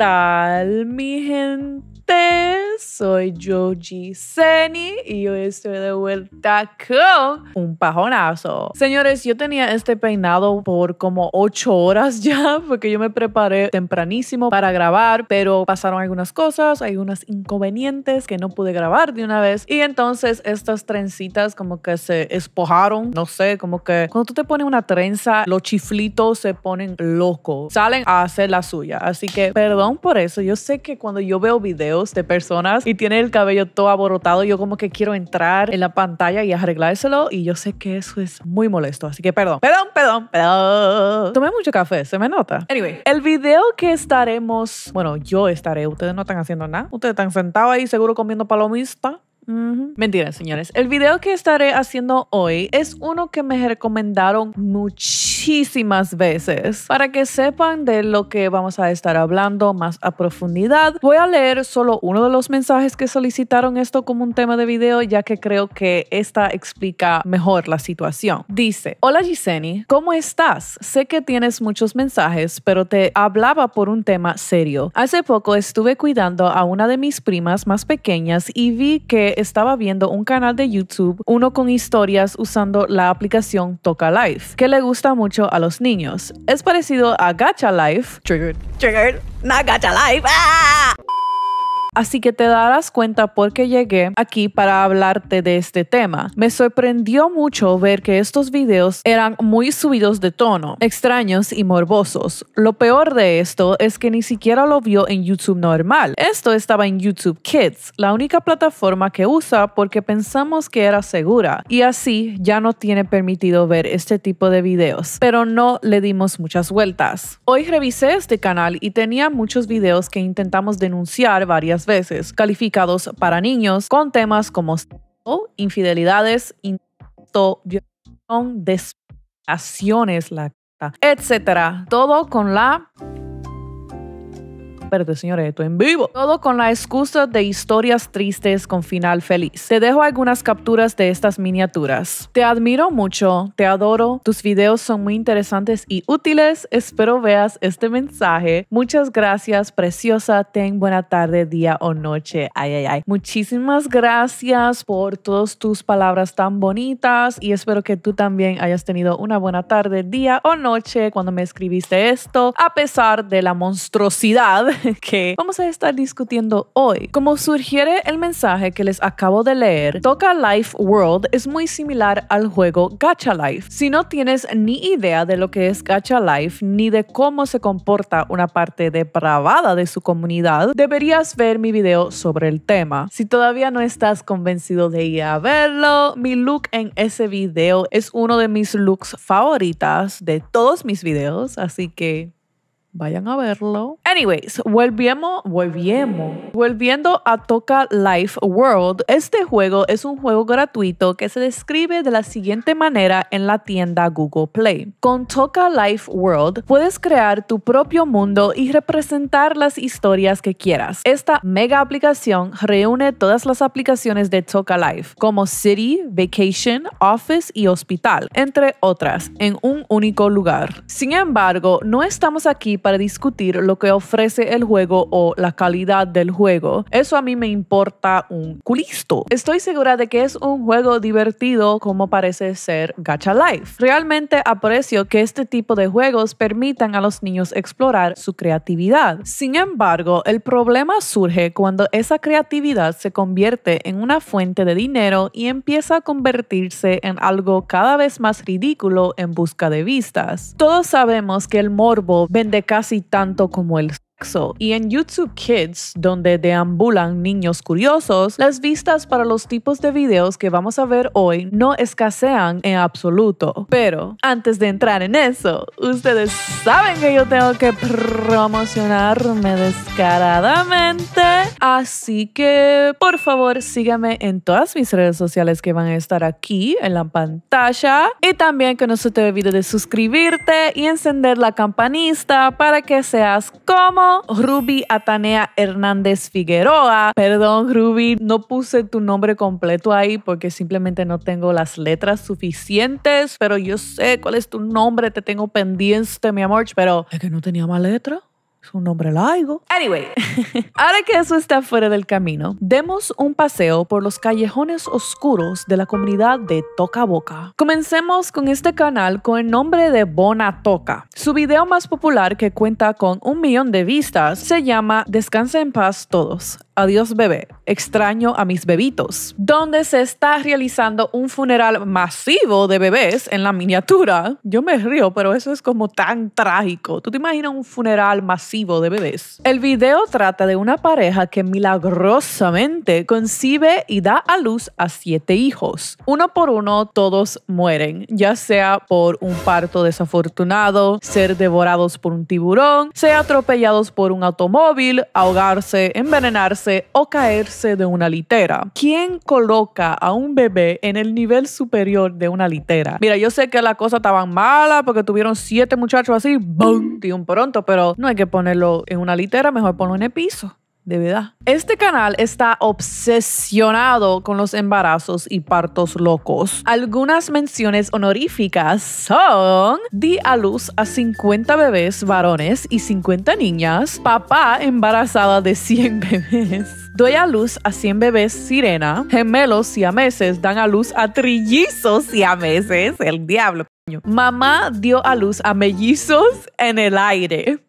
tal, mi gente? soy Joji Seni y hoy estoy de vuelta con un pajonazo. Señores, yo tenía este peinado por como 8 horas ya, porque yo me preparé tempranísimo para grabar, pero pasaron algunas cosas, hay unos inconvenientes que no pude grabar de una vez. Y entonces estas trencitas como que se espojaron, no sé, como que cuando tú te pones una trenza, los chiflitos se ponen locos, salen a hacer la suya. Así que perdón por eso, yo sé que cuando yo veo videos de personas y tiene el cabello todo aborotado. Yo como que quiero entrar en la pantalla y arreglárselo y yo sé que eso es muy molesto. Así que perdón, perdón, perdón, perdón. Tomé mucho café, se me nota. Anyway, el video que estaremos, bueno, yo estaré, ustedes no están haciendo nada. Ustedes están sentados ahí seguro comiendo palomista Mentiras, Mentira, señores. El video que estaré haciendo hoy es uno que me recomendaron muchísimas veces. Para que sepan de lo que vamos a estar hablando más a profundidad, voy a leer solo uno de los mensajes que solicitaron esto como un tema de video, ya que creo que esta explica mejor la situación. Dice, hola Giseni, ¿cómo estás? Sé que tienes muchos mensajes, pero te hablaba por un tema serio. Hace poco estuve cuidando a una de mis primas más pequeñas y vi que estaba viendo un canal de YouTube, uno con historias usando la aplicación Toca Life, que le gusta mucho a los niños. Es parecido a Gacha Life. Triggered. Triggered. Not Gacha Life. Ah. Así que te darás cuenta por qué llegué aquí para hablarte de este tema. Me sorprendió mucho ver que estos videos eran muy subidos de tono, extraños y morbosos. Lo peor de esto es que ni siquiera lo vio en YouTube normal. Esto estaba en YouTube Kids, la única plataforma que usa porque pensamos que era segura y así ya no tiene permitido ver este tipo de videos, pero no le dimos muchas vueltas. Hoy revisé este canal y tenía muchos videos que intentamos denunciar varias veces calificados para niños con temas como infidelidades, violación, etcétera. Todo con la Espérate, señores, esto en vivo. Todo con la excusa de historias tristes con final feliz. Te dejo algunas capturas de estas miniaturas. Te admiro mucho, te adoro, tus videos son muy interesantes y útiles. Espero veas este mensaje. Muchas gracias, preciosa. Ten buena tarde, día o noche. Ay, ay, ay. Muchísimas gracias por todas tus palabras tan bonitas y espero que tú también hayas tenido una buena tarde, día o noche cuando me escribiste esto, a pesar de la monstruosidad que vamos a estar discutiendo hoy. Como sugiere el mensaje que les acabo de leer, Toca Life World es muy similar al juego Gacha Life. Si no tienes ni idea de lo que es Gacha Life ni de cómo se comporta una parte depravada de su comunidad, deberías ver mi video sobre el tema. Si todavía no estás convencido de ir a verlo, mi look en ese video es uno de mis looks favoritas de todos mis videos, así que Vayan a verlo. Anyways, volvemos, volvemos. Volviendo a Toca Life World, este juego es un juego gratuito que se describe de la siguiente manera en la tienda Google Play. Con Toca Life World puedes crear tu propio mundo y representar las historias que quieras. Esta mega aplicación reúne todas las aplicaciones de Toca Life, como City, Vacation, Office y Hospital, entre otras, en un único lugar. Sin embargo, no estamos aquí para discutir lo que ofrece el juego o la calidad del juego. Eso a mí me importa un culisto. Estoy segura de que es un juego divertido como parece ser Gacha Life. Realmente aprecio que este tipo de juegos permitan a los niños explorar su creatividad. Sin embargo, el problema surge cuando esa creatividad se convierte en una fuente de dinero y empieza a convertirse en algo cada vez más ridículo en busca de vistas. Todos sabemos que el morbo vende casi tanto como el y en YouTube Kids, donde deambulan niños curiosos, las vistas para los tipos de videos que vamos a ver hoy no escasean en absoluto. Pero antes de entrar en eso, ustedes saben que yo tengo que promocionarme descaradamente. Así que, por favor, síganme en todas mis redes sociales que van a estar aquí en la pantalla. Y también que no se te olvide de suscribirte y encender la campanita para que seas como Ruby Atanea Hernández Figueroa. Perdón, Ruby, no puse tu nombre completo ahí porque simplemente no tengo las letras suficientes, pero yo sé cuál es tu nombre, te tengo pendiente, mi amor, pero es que no tenía más letra. Es un nombre largo. Anyway, ahora que eso está fuera del camino, demos un paseo por los callejones oscuros de la comunidad de Toca Boca. Comencemos con este canal con el nombre de Bona Toca. Su video más popular, que cuenta con un millón de vistas, se llama Descansa en paz todos. Adiós bebé, extraño a mis bebitos, donde se está realizando un funeral masivo de bebés en la miniatura. Yo me río, pero eso es como tan trágico. ¿Tú te imaginas un funeral masivo de bebés? El video trata de una pareja que milagrosamente concibe y da a luz a siete hijos. Uno por uno todos mueren, ya sea por un parto desafortunado, ser devorados por un tiburón, ser atropellados por un automóvil, ahogarse, envenenarse, o caerse de una litera. ¿Quién coloca a un bebé en el nivel superior de una litera? Mira, yo sé que las cosas estaban malas porque tuvieron siete muchachos así, ¡boom! de un pronto, pero no hay que ponerlo en una litera, mejor ponlo en el piso de verdad. Este canal está obsesionado con los embarazos y partos locos. Algunas menciones honoríficas son di a luz a 50 bebés varones y 50 niñas, papá embarazada de 100 bebés. Doy a luz a 100 bebés sirena, gemelos y a meses dan a luz a trillizos y a meses. el diablo. Mamá dio a luz a mellizos en el aire.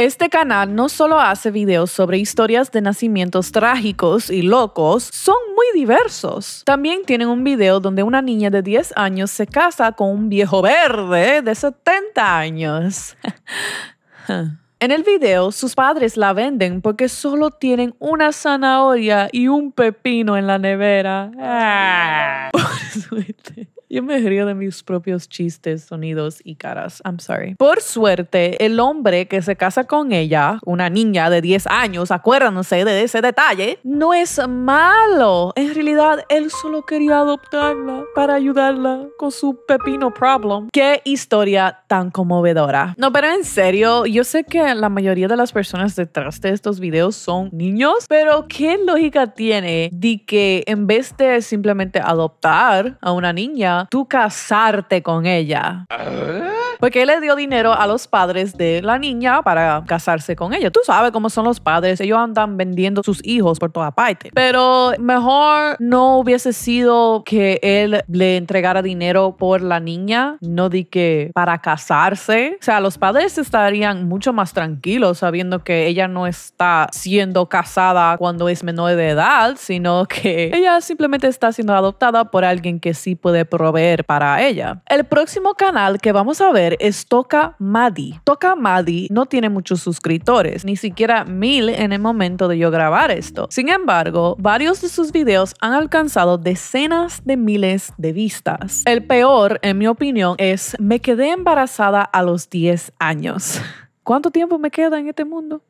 Este canal no solo hace videos sobre historias de nacimientos trágicos y locos, son muy diversos. También tienen un video donde una niña de 10 años se casa con un viejo verde de 70 años. En el video, sus padres la venden porque solo tienen una zanahoria y un pepino en la nevera. suerte. Yo me río de mis propios chistes, sonidos y caras. I'm sorry. Por suerte, el hombre que se casa con ella, una niña de 10 años, acuérdense de ese detalle, no es malo. En realidad, él solo quería adoptarla para ayudarla con su pepino problem. Qué historia tan conmovedora. No, pero en serio, yo sé que la mayoría de las personas detrás de estos videos son niños, pero ¿qué lógica tiene de que en vez de simplemente adoptar a una niña, tú casarte con ella. ¿Eh? Porque él le dio dinero a los padres de la niña para casarse con ella. Tú sabes cómo son los padres. Ellos andan vendiendo sus hijos por toda parte. Pero mejor no hubiese sido que él le entregara dinero por la niña, no di que para casarse. O sea, los padres estarían mucho más tranquilos sabiendo que ella no está siendo casada cuando es menor de edad, sino que ella simplemente está siendo adoptada por alguien que sí puede proveer para ella. El próximo canal que vamos a ver es Toca Madi. Toca Madi no tiene muchos suscriptores, ni siquiera mil en el momento de yo grabar esto. Sin embargo, varios de sus videos han alcanzado decenas de miles de vistas. El peor, en mi opinión, es Me quedé embarazada a los 10 años. ¿Cuánto tiempo me queda en este mundo?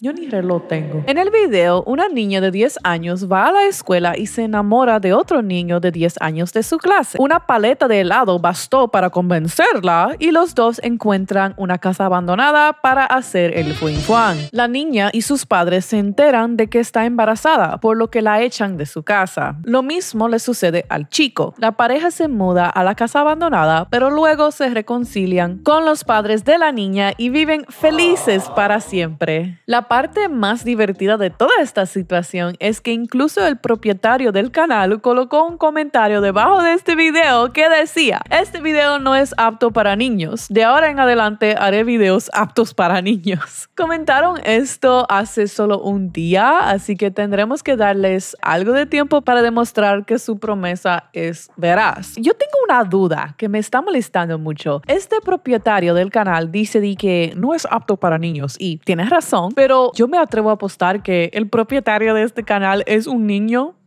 Yo ni reloj tengo. En el video, una niña de 10 años va a la escuela y se enamora de otro niño de 10 años de su clase. Una paleta de helado bastó para convencerla y los dos encuentran una casa abandonada para hacer el fuin fuan. La niña y sus padres se enteran de que está embarazada, por lo que la echan de su casa. Lo mismo le sucede al chico. La pareja se muda a la casa abandonada, pero luego se reconcilian con los padres de la niña y viven felices para siempre parte más divertida de toda esta situación es que incluso el propietario del canal colocó un comentario debajo de este video que decía, este video no es apto para niños, de ahora en adelante haré videos aptos para niños. Comentaron esto hace solo un día, así que tendremos que darles algo de tiempo para demostrar que su promesa es veraz. Yo tengo una duda que me está molestando mucho. Este propietario del canal dice de que no es apto para niños y tienes razón, pero yo me atrevo a apostar que el propietario de este canal es un niño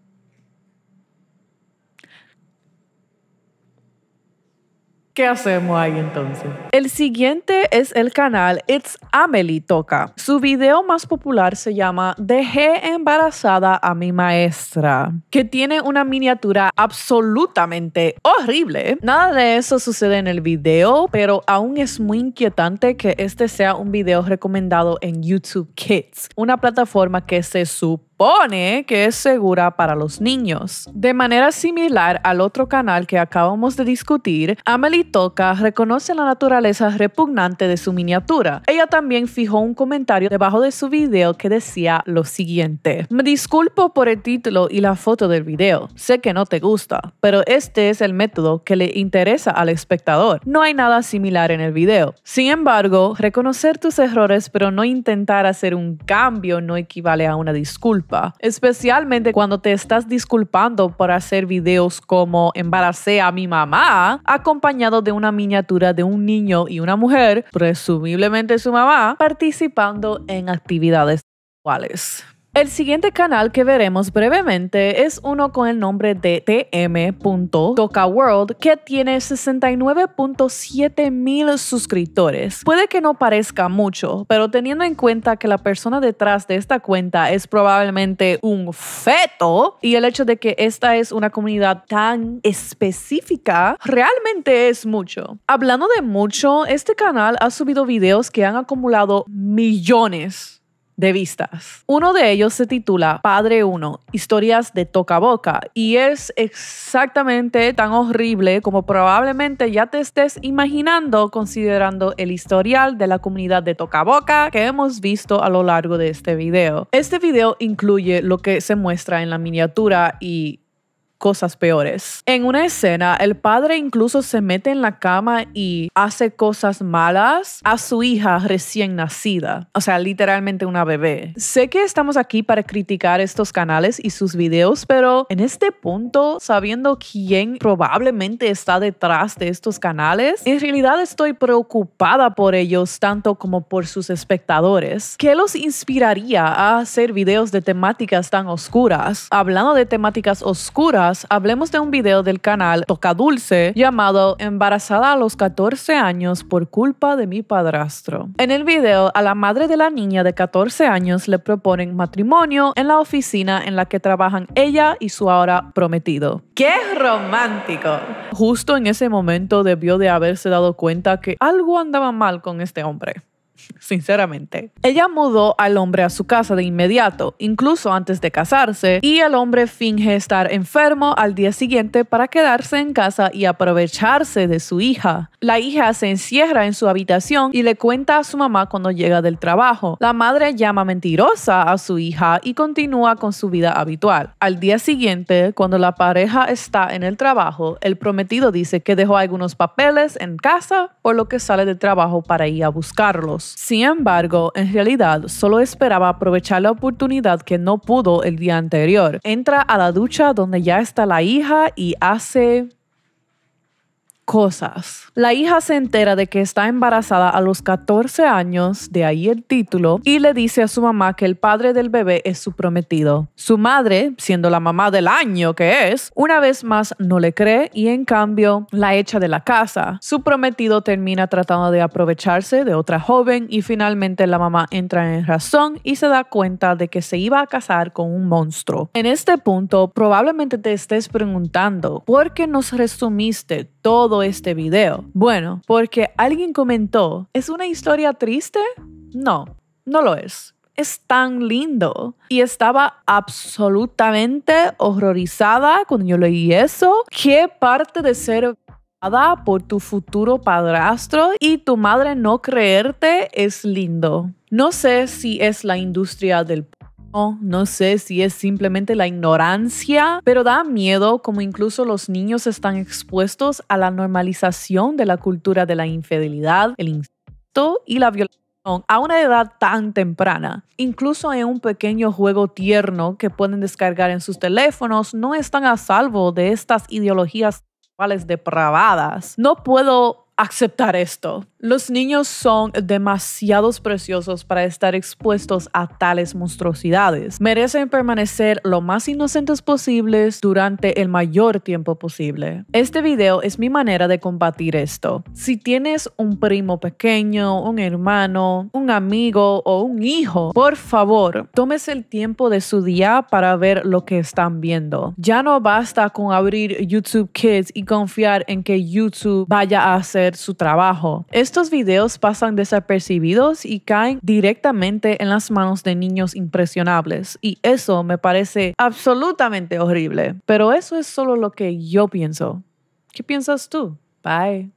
¿Qué hacemos ahí entonces? El siguiente es el canal It's Amelie Toca. Su video más popular se llama Dejé embarazada a mi maestra, que tiene una miniatura absolutamente horrible. Nada de eso sucede en el video, pero aún es muy inquietante que este sea un video recomendado en YouTube Kids, una plataforma que se supone supone que es segura para los niños. De manera similar al otro canal que acabamos de discutir, Amelie Toca reconoce la naturaleza repugnante de su miniatura. Ella también fijó un comentario debajo de su video que decía lo siguiente. Me disculpo por el título y la foto del video. Sé que no te gusta, pero este es el método que le interesa al espectador. No hay nada similar en el video. Sin embargo, reconocer tus errores pero no intentar hacer un cambio no equivale a una disculpa especialmente cuando te estás disculpando por hacer videos como embaracé a mi mamá, acompañado de una miniatura de un niño y una mujer, presumiblemente su mamá, participando en actividades sexuales. El siguiente canal que veremos brevemente es uno con el nombre de toca que tiene 69.7 mil suscriptores. Puede que no parezca mucho, pero teniendo en cuenta que la persona detrás de esta cuenta es probablemente un feto y el hecho de que esta es una comunidad tan específica, realmente es mucho. Hablando de mucho, este canal ha subido videos que han acumulado millones de vistas. Uno de ellos se titula Padre 1, historias de toca boca y es exactamente tan horrible como probablemente ya te estés imaginando considerando el historial de la comunidad de toca boca que hemos visto a lo largo de este video. Este video incluye lo que se muestra en la miniatura y cosas peores. En una escena, el padre incluso se mete en la cama y hace cosas malas a su hija recién nacida, o sea, literalmente una bebé. Sé que estamos aquí para criticar estos canales y sus videos, pero en este punto, sabiendo quién probablemente está detrás de estos canales, en realidad estoy preocupada por ellos tanto como por sus espectadores. ¿Qué los inspiraría a hacer videos de temáticas tan oscuras? Hablando de temáticas oscuras, hablemos de un video del canal Toca Dulce llamado Embarazada a los 14 años por culpa de mi padrastro. En el video, a la madre de la niña de 14 años le proponen matrimonio en la oficina en la que trabajan ella y su ahora prometido. ¡Qué romántico! Justo en ese momento debió de haberse dado cuenta que algo andaba mal con este hombre sinceramente. Ella mudó al hombre a su casa de inmediato, incluso antes de casarse, y el hombre finge estar enfermo al día siguiente para quedarse en casa y aprovecharse de su hija. La hija se encierra en su habitación y le cuenta a su mamá cuando llega del trabajo. La madre llama mentirosa a su hija y continúa con su vida habitual. Al día siguiente, cuando la pareja está en el trabajo, el prometido dice que dejó algunos papeles en casa, por lo que sale del trabajo para ir a buscarlos. Sin embargo, en realidad solo esperaba aprovechar la oportunidad que no pudo el día anterior. Entra a la ducha donde ya está la hija y hace cosas. La hija se entera de que está embarazada a los 14 años, de ahí el título, y le dice a su mamá que el padre del bebé es su prometido. Su madre, siendo la mamá del año que es, una vez más no le cree y en cambio la echa de la casa. Su prometido termina tratando de aprovecharse de otra joven y finalmente la mamá entra en razón y se da cuenta de que se iba a casar con un monstruo. En este punto probablemente te estés preguntando, ¿por qué nos resumiste todo este video? Bueno, porque alguien comentó, ¿es una historia triste? No, no lo es es tan lindo. Y estaba absolutamente horrorizada cuando yo leí eso. ¿Qué parte de ser por tu futuro padrastro y tu madre no creerte es lindo? No sé si es la industria del no, sé si es simplemente la ignorancia, pero da miedo como incluso los niños están expuestos a la normalización de la cultura de la infidelidad, el incesto y la violación a una edad tan temprana, incluso en un pequeño juego tierno que pueden descargar en sus teléfonos, no están a salvo de estas ideologías sexuales depravadas. No puedo aceptar esto. Los niños son demasiados preciosos para estar expuestos a tales monstruosidades. Merecen permanecer lo más inocentes posibles durante el mayor tiempo posible. Este video es mi manera de combatir esto. Si tienes un primo pequeño, un hermano, un amigo o un hijo, por favor, tomes el tiempo de su día para ver lo que están viendo. Ya no basta con abrir YouTube Kids y confiar en que YouTube vaya a hacer su trabajo. Estos videos pasan desapercibidos y caen directamente en las manos de niños impresionables y eso me parece absolutamente horrible. Pero eso es solo lo que yo pienso. ¿Qué piensas tú? Bye.